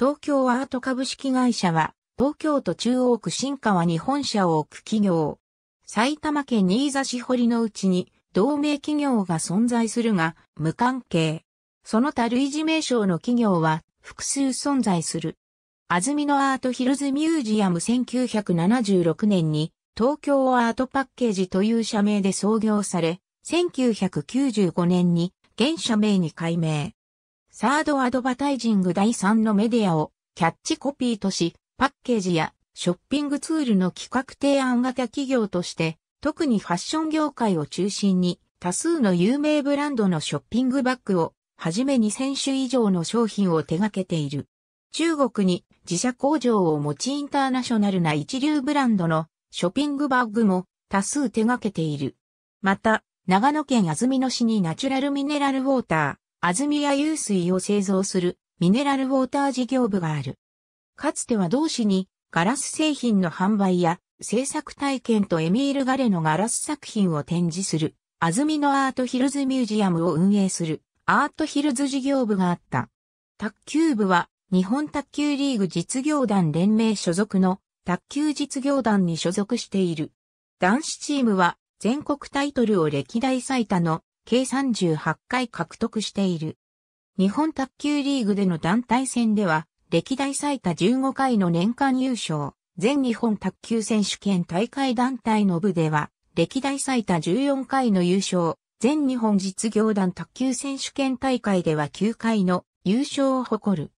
東京アート株式会社は、東京都中央区新川に本社を置く企業。埼玉県新座市堀のうちに、同盟企業が存在するが、無関係。その他類似名称の企業は、複数存在する。安曇野アートヒルズミュージアム1976年に、東京アートパッケージという社名で創業され、1995年に現社名に改名。サードアドバタイジング第3のメディアをキャッチコピーとし、パッケージやショッピングツールの企画提案型企業として、特にファッション業界を中心に多数の有名ブランドのショッピングバッグをはじめ2000種以上の商品を手掛けている。中国に自社工場を持ちインターナショナルな一流ブランドのショッピングバッグも多数手掛けている。また、長野県安曇野市にナチュラルミネラルウォーター。安住や湧水を製造するミネラルウォーター事業部がある。かつては同市にガラス製品の販売や制作体験とエミール・ガレのガラス作品を展示する安住のアートヒルズミュージアムを運営するアートヒルズ事業部があった。卓球部は日本卓球リーグ実業団連盟所属の卓球実業団に所属している。男子チームは全国タイトルを歴代最多の計38回獲得している。日本卓球リーグでの団体戦では、歴代最多15回の年間優勝、全日本卓球選手権大会団体の部では、歴代最多14回の優勝、全日本実業団卓球選手権大会では9回の優勝を誇る。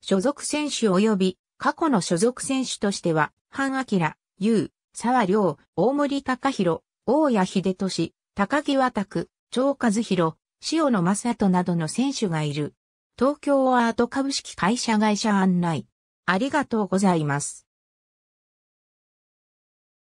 所属選手及び過去の所属選手としては、半明、優、沢良、大森隆弘、大谷秀俊、高木渡張和弘、塩野正人などの選手がいる。東京アート株式会社会社案内。ありがとうございます。